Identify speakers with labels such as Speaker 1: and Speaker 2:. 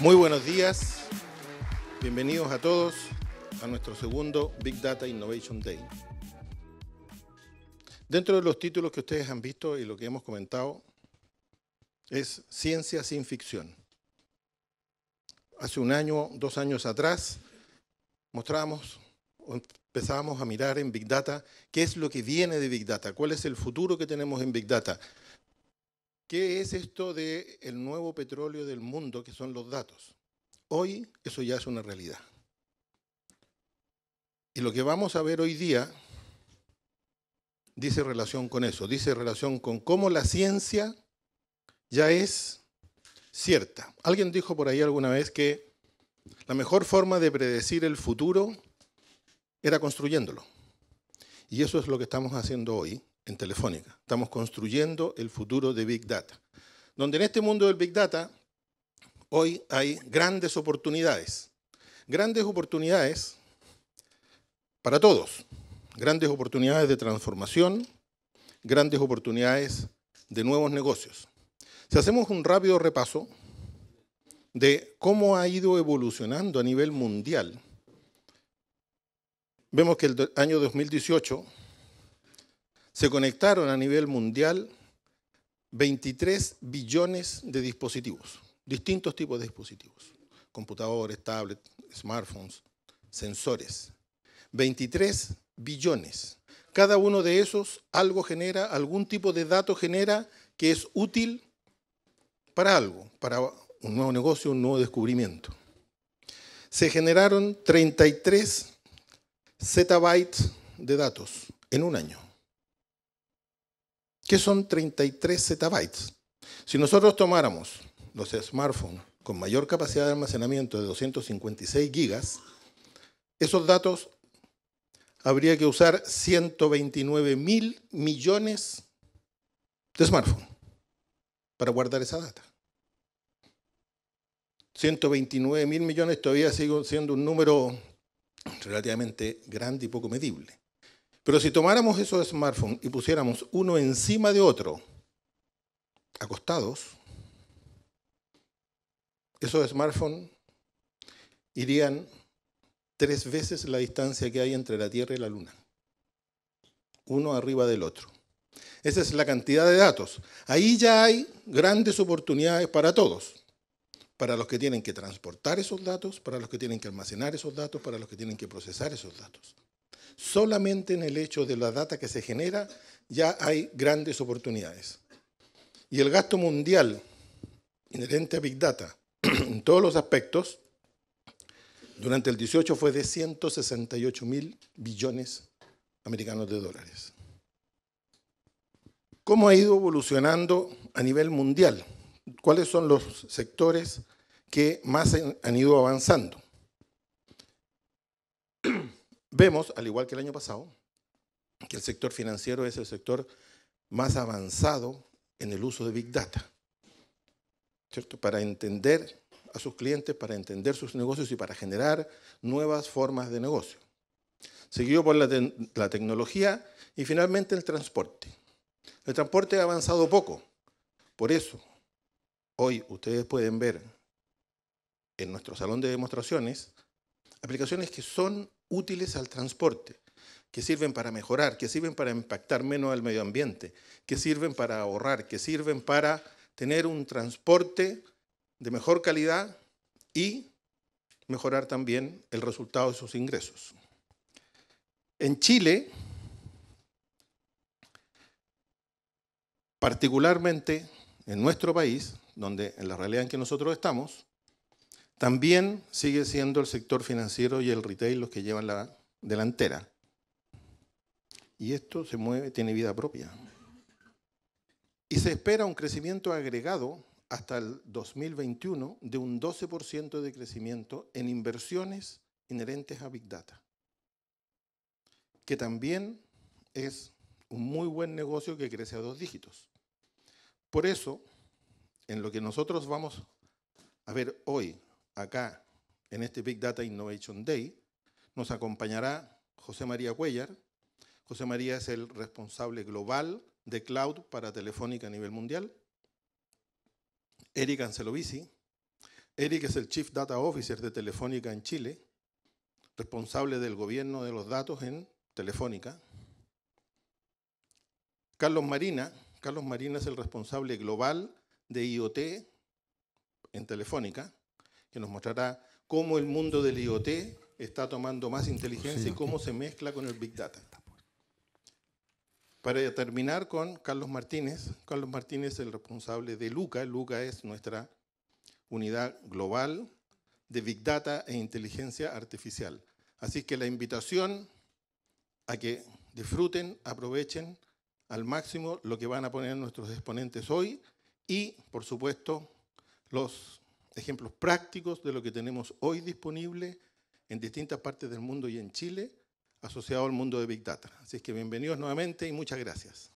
Speaker 1: Muy buenos días, bienvenidos a todos a nuestro segundo Big Data Innovation Day. Dentro de los títulos que ustedes han visto y lo que hemos comentado es Ciencia sin ficción. Hace un año, dos años atrás, mostramos empezábamos a mirar en Big Data qué es lo que viene de Big Data, cuál es el futuro que tenemos en Big Data, ¿Qué es esto del el nuevo petróleo del mundo, que son los datos? Hoy eso ya es una realidad. Y lo que vamos a ver hoy día dice relación con eso, dice relación con cómo la ciencia ya es cierta. Alguien dijo por ahí alguna vez que la mejor forma de predecir el futuro era construyéndolo. Y eso es lo que estamos haciendo hoy en Telefónica. Estamos construyendo el futuro de Big Data, donde en este mundo del Big Data hoy hay grandes oportunidades. Grandes oportunidades para todos. Grandes oportunidades de transformación, grandes oportunidades de nuevos negocios. Si hacemos un rápido repaso de cómo ha ido evolucionando a nivel mundial, vemos que el año 2018 se conectaron a nivel mundial 23 billones de dispositivos, distintos tipos de dispositivos, computadores, tablets, smartphones, sensores. 23 billones. Cada uno de esos algo genera, algún tipo de dato genera que es útil para algo, para un nuevo negocio, un nuevo descubrimiento. Se generaron 33 zettabytes de datos en un año que son 33 zettabytes. Si nosotros tomáramos los smartphones con mayor capacidad de almacenamiento de 256 gigas, esos datos habría que usar 129 mil millones de smartphones para guardar esa data. 129 mil millones todavía siguen siendo un número relativamente grande y poco medible. Pero si tomáramos esos smartphones y pusiéramos uno encima de otro, acostados, esos smartphones irían tres veces la distancia que hay entre la Tierra y la Luna, uno arriba del otro. Esa es la cantidad de datos. Ahí ya hay grandes oportunidades para todos, para los que tienen que transportar esos datos, para los que tienen que almacenar esos datos, para los que tienen que procesar esos datos solamente en el hecho de la data que se genera ya hay grandes oportunidades. Y el gasto mundial inherente a Big Data en todos los aspectos durante el 18 fue de 168 mil billones americanos de dólares. ¿Cómo ha ido evolucionando a nivel mundial? ¿Cuáles son los sectores que más han ido avanzando? Vemos, al igual que el año pasado, que el sector financiero es el sector más avanzado en el uso de Big Data, ¿cierto? Para entender a sus clientes, para entender sus negocios y para generar nuevas formas de negocio. Seguido por la, la tecnología y finalmente el transporte. El transporte ha avanzado poco. Por eso, hoy ustedes pueden ver en nuestro salón de demostraciones aplicaciones que son útiles al transporte, que sirven para mejorar, que sirven para impactar menos al medio ambiente, que sirven para ahorrar, que sirven para tener un transporte de mejor calidad y mejorar también el resultado de sus ingresos. En Chile, particularmente en nuestro país, donde en la realidad en que nosotros estamos, también sigue siendo el sector financiero y el retail los que llevan la delantera. Y esto se mueve, tiene vida propia. Y se espera un crecimiento agregado hasta el 2021 de un 12% de crecimiento en inversiones inherentes a Big Data, que también es un muy buen negocio que crece a dos dígitos. Por eso, en lo que nosotros vamos a ver hoy, acá en este Big Data Innovation Day, nos acompañará José María Cuellar. José María es el responsable global de cloud para Telefónica a nivel mundial. Eric Ancelovici. Eric es el Chief Data Officer de Telefónica en Chile, responsable del gobierno de los datos en Telefónica. Carlos Marina. Carlos Marina es el responsable global de IoT en Telefónica que nos mostrará cómo el mundo del IoT está tomando más inteligencia y cómo se mezcla con el Big Data. Para terminar con Carlos Martínez. Carlos Martínez es el responsable de Luca. Luca es nuestra unidad global de Big Data e Inteligencia Artificial. Así que la invitación a que disfruten, aprovechen al máximo lo que van a poner nuestros exponentes hoy y, por supuesto, los ejemplos prácticos de lo que tenemos hoy disponible en distintas partes del mundo y en Chile, asociado al mundo de Big Data. Así que bienvenidos nuevamente y muchas gracias.